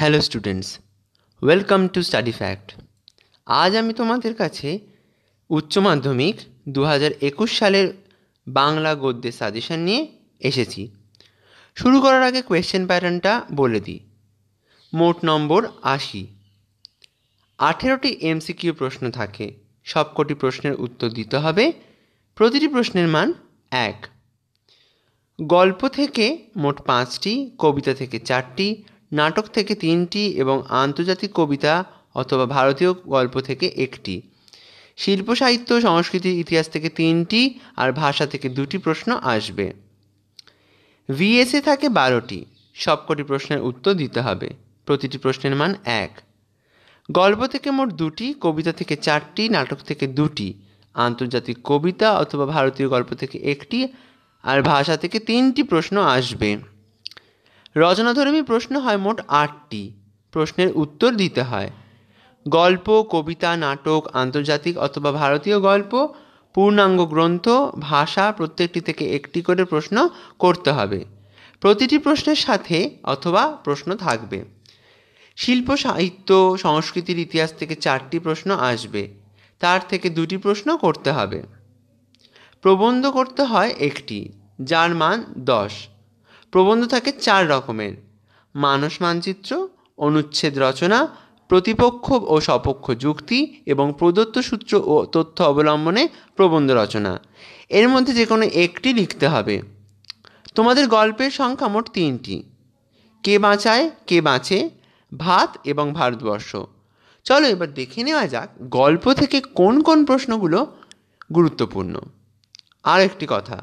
hello students welcome to study fact আজ আমি তোমাদের কাছে উচ্চ মাধ্যমিক দু একুশ সালের বাংলা গদ্যের সাজেশন নিয়ে এসেছি শুরু করার আগে কোয়েশ্চেন প্যাটার্নটা বলে দিই মোট নম্বর আশি আঠেরোটি এমসিকিউ প্রশ্ন থাকে সবকটি প্রশ্নের উত্তর দিতে হবে প্রতিটি প্রশ্নের মান এক গল্প থেকে মোট পাঁচটি কবিতা থেকে চারটি নাটক থেকে তিনটি এবং আন্তর্জাতিক কবিতা অথবা ভারতীয় গল্প থেকে একটি শিল্প সাহিত্য সংস্কৃতির ইতিহাস থেকে তিনটি আর ভাষা থেকে দুটি প্রশ্ন আসবে ভিএসএ থাকে বারোটি সবকটি প্রশ্নের উত্তর দিতে হবে প্রতিটি প্রশ্নের মান এক গল্প থেকে মোট দুটি কবিতা থেকে চারটি নাটক থেকে দুটি আন্তর্জাতিক কবিতা অথবা ভারতীয় গল্প থেকে একটি আর ভাষা থেকে তিনটি প্রশ্ন আসবে রচনাধর্মী প্রশ্ন হয় মোট আটটি প্রশ্নের উত্তর দিতে হয় গল্প কবিতা নাটক আন্তর্জাতিক অথবা ভারতীয় গল্প পূর্ণাঙ্গ গ্রন্থ ভাষা প্রত্যেকটি থেকে একটি করে প্রশ্ন করতে হবে প্রতিটি প্রশ্নের সাথে অথবা প্রশ্ন থাকবে শিল্প সাহিত্য সংস্কৃতির ইতিহাস থেকে চারটি প্রশ্ন আসবে তার থেকে দুটি প্রশ্ন করতে হবে প্রবন্ধ করতে হয় একটি যার মান দশ প্রবন্ধ থাকে চার রকমের মানস মানচিত্র অনুচ্ছেদ রচনা প্রতিপক্ষ ও সপক্ষ যুক্তি এবং প্রদত্ত সূত্র ও তথ্য অবলম্বনে প্রবন্ধ রচনা এর মধ্যে যে কোনো একটি লিখতে হবে তোমাদের গল্পের সংখ্যা মোট তিনটি কে বাঁচায় কে বাঁচে ভাত এবং ভারতবর্ষ চলো এবার দেখে নেওয়া যাক গল্প থেকে কোন কোন প্রশ্নগুলো গুরুত্বপূর্ণ আর একটি কথা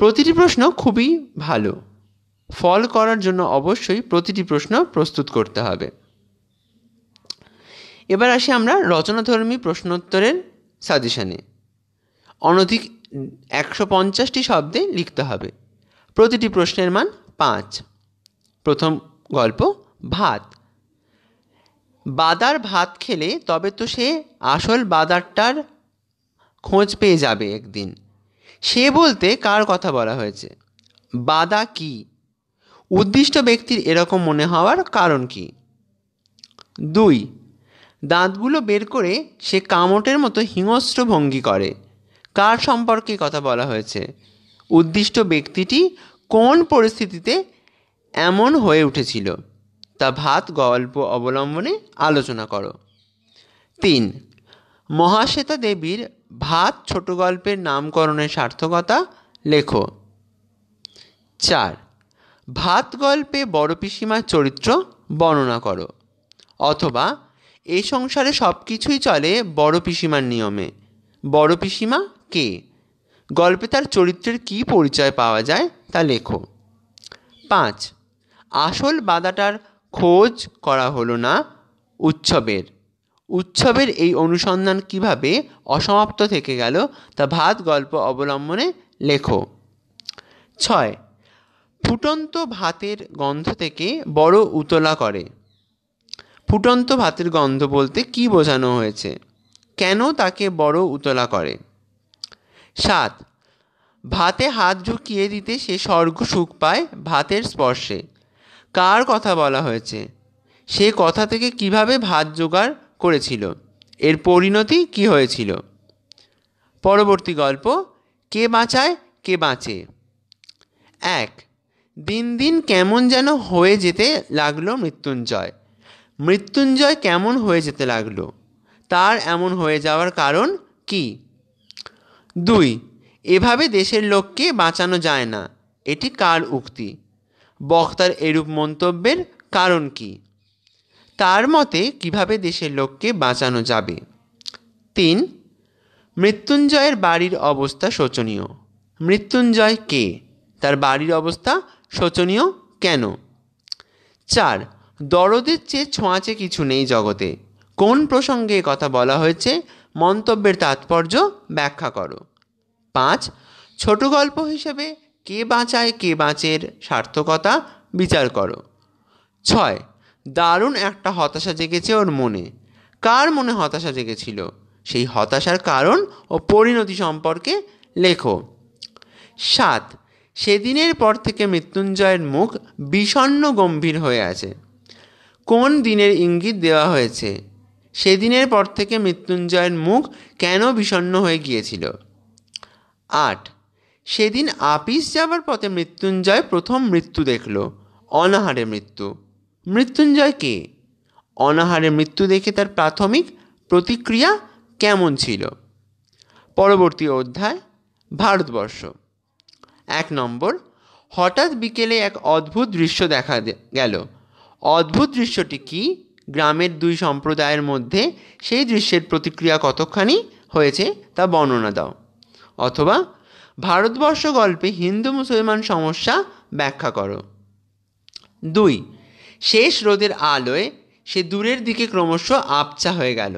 প্রতিটি প্রশ্ন খুবই ভালো ফল করার জন্য অবশ্যই প্রতিটি প্রশ্ন প্রস্তুত করতে হবে এবার আসি আমরা রচনাধর্মী প্রশ্নোত্তরের সাজেশানে অনধিক একশো পঞ্চাশটি শব্দে লিখতে হবে প্রতিটি প্রশ্নের মান পাঁচ প্রথম গল্প ভাত বাদার ভাত খেলে তবে তো সে আসল বাদারটার খোঁজ পেয়ে যাবে একদিন সে বলতে কার কথা বলা হয়েছে বাদা কি উদ্দিষ্ট ব্যক্তির এরকম মনে হওয়ার কারণ কি দুই দাঁতগুলো বের করে সে কামটের মতো হিংস্র ভঙ্গি করে কার সম্পর্কে কথা বলা হয়েছে উদ্দিষ্ট ব্যক্তিটি কোন পরিস্থিতিতে এমন হয়ে উঠেছিল তা ভাত গল্প অবলম্বনে আলোচনা করো তিন মহাশ্বেতা দেবীর ভাত ছোট গল্পের নামকরণের সার্থকতা লেখো চার ভাত গল্পে বড় পিসিমার চরিত্র বর্ণনা করো অথবা এ সংসারে সব কিছুই চলে বড় পিসিমার নিয়মে বড় পিসিমা কে গল্পে তার চরিত্রের কি পরিচয় পাওয়া যায় তা লেখো পাঁচ আসল বাদাটার খোঁজ করা হলো না উৎসবের উৎসবের এই অনুসন্ধান কীভাবে অসমাপ্ত থেকে গেল তা ভাত গল্প অবলম্বনে লেখো ছয় ফুটন্ত ভাতের গন্ধ থেকে বড় উতলা করে ফুটন্ত ভাতের গন্ধ বলতে কি বোঝানো হয়েছে কেন তাকে বড় উতলা করে সাত ভাতে হাত ঝুঁকিয়ে দিতে সে স্বর্গ সুখ পায় ভাতের স্পর্শে কার কথা বলা হয়েছে সে কথা থেকে কিভাবে ভাত জোগাড় করেছিল এর পরিণতি কি হয়েছিল পরবর্তী গল্প কে বাঁচায় কে বাঁচে এক দিন দিন কেমন যেন হয়ে যেতে লাগলো মৃত্যুঞ্জয় মৃত্যুঞ্জয় কেমন হয়ে যেতে লাগলো তার এমন হয়ে যাওয়ার কারণ কি দুই এভাবে দেশের লোককে বাঁচানো যায় না এটি কার উক্তি বক্তার এরূপ মন্তব্যের কারণ কী তার মতে কিভাবে দেশের লোককে বাঁচানো যাবে তিন মৃত্যুঞ্জয়ের বাড়ির অবস্থা শোচনীয় মৃত্যুঞ্জয় কে তার বাড়ির অবস্থা শোচনীয় কেন চার দরদের চেয়ে ছোঁয়াচে কিছু নেই জগতে কোন প্রসঙ্গে কথা বলা হয়েছে মন্তব্যের তাৎপর্য ব্যাখ্যা করো পাঁচ ছোট গল্প হিসেবে কে বাঁচায় কে বাঁচের সার্থকতা বিচার করো ছয় দারুণ একটা হতাশা জেগেছে ওর মনে কার মনে হতাশা জেগেছিল সেই হতাশার কারণ ও পরিণতি সম্পর্কে লেখো সাত সেদিনের পর থেকে মৃত্যুঞ্জয়ের মুখ বিষণ্ন গম্ভীর হয়ে আছে কোন দিনের ইঙ্গিত দেওয়া হয়েছে সেদিনের পর থেকে মৃত্যুঞ্জয়ের মুখ কেন বিষণ্ন হয়ে গিয়েছিল আট সেদিন আপিস যাবার পথে মৃত্যুঞ্জয় প্রথম মৃত্যু দেখল অনাহারে মৃত্যু মৃত্যুঞ্জয়কে অনাহারে মৃত্যু দেখে তার প্রাথমিক প্রতিক্রিয়া কেমন ছিল পরবর্তী অধ্যায় ভারতবর্ষ এক নম্বর হঠাৎ বিকেলে এক অদ্ভুত দৃশ্য দেখা গেল অদ্ভুত দৃশ্যটি কি গ্রামের দুই সম্প্রদায়ের মধ্যে সেই দৃশ্যের প্রতিক্রিয়া কতখানি হয়েছে তা বর্ণনা দাও অথবা ভারতবর্ষ গল্পে হিন্দু মুসলমান সমস্যা ব্যাখ্যা করো দুই শেষ রোদের আলোয় সে দূরের দিকে ক্রমশ আবছা হয়ে গেল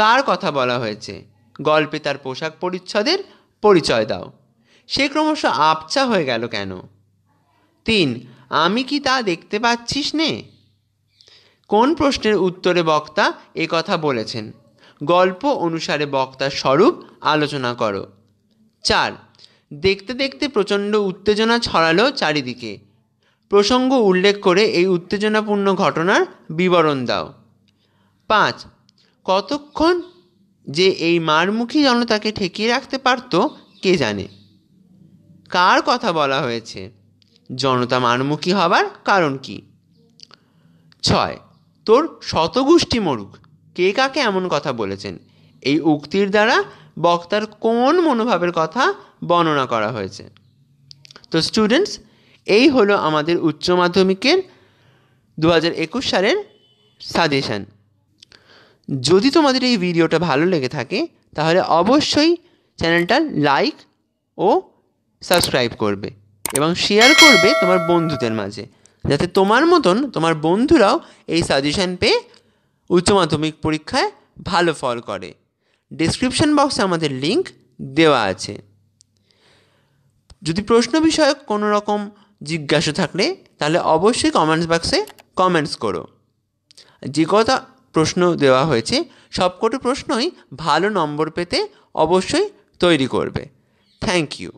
কার কথা বলা হয়েছে গল্পে তার পোশাক পরিচ্ছদের পরিচয় দাও সে ক্রমশ আবছা হয়ে গেল কেন তিন আমি কি তা দেখতে পাচ্ছিস নে কোন প্রশ্নের উত্তরে বক্তা এ কথা বলেছেন গল্প অনুসারে বক্তার স্বরূপ আলোচনা করো চার দেখতে দেখতে প্রচণ্ড উত্তেজনা ছড়ালো চারিদিকে প্রসঙ্গ উল্লেখ করে এই উত্তেজনাপূর্ণ ঘটনার বিবরণ দাও পাঁচ কতক্ষণ যে এই মারমুখী জনতাকে ঠেকিয়ে রাখতে পারত কে জানে কার কথা বলা হয়েছে জনতা মারমুখী হবার কারণ কি ছয় তোর শতগোষ্ঠী মরুক কে কাকে এমন কথা বলেছেন এই উক্তির দ্বারা বক্তার কোন মনোভাবের কথা বর্ণনা করা হয়েছে তো স্টুডেন্টস এই হলো আমাদের উচ্চ মাধ্যমিকের দু সালের সাজেশান যদি তোমাদের এই ভিডিওটা ভালো লেগে থাকে তাহলে অবশ্যই চ্যানেলটা লাইক ও সাবস্ক্রাইব করবে এবং শেয়ার করবে তোমার বন্ধুদের মাঝে যাতে তোমার মতন তোমার বন্ধুরাও এই সাজেশান পেয়ে উচ্চ মাধ্যমিক পরীক্ষায় ভালো ফল করে ডিসক্রিপশন বক্সে আমাদের লিংক দেওয়া আছে যদি প্রশ্ন বিষয়ক কোনো রকম জিজ্ঞাসা থাকলে তাহলে অবশ্যই কমেন্টস বক্সে কমেন্টস করো যে কথা প্রশ্ন দেওয়া হয়েছে সবকটি প্রশ্নই ভালো নম্বর পেতে অবশ্যই তৈরি করবে থ্যাংক ইউ